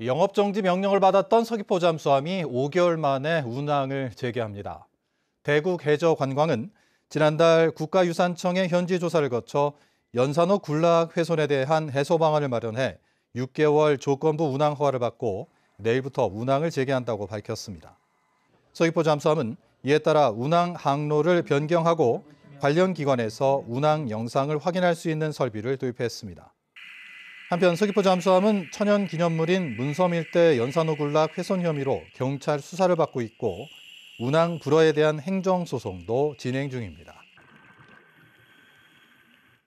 영업정지 명령을 받았던 서귀포 잠수함이 5개월 만에 운항을 재개합니다. 대구 해저관광은 지난달 국가유산청의 현지 조사를 거쳐 연산호 군락 훼손에 대한 해소 방안을 마련해 6개월 조건부 운항 허가를 받고 내일부터 운항을 재개한다고 밝혔습니다. 서귀포 잠수함은 이에 따라 운항 항로를 변경하고 관련 기관에서 운항 영상을 확인할 수 있는 설비를 도입했습니다. 한편 서귀포 잠수함은 천연 기념물인 문섬 일대 연산호 군락 훼손 혐의로 경찰 수사를 받고 있고 운항 불허에 대한 행정 소송도 진행 중입니다.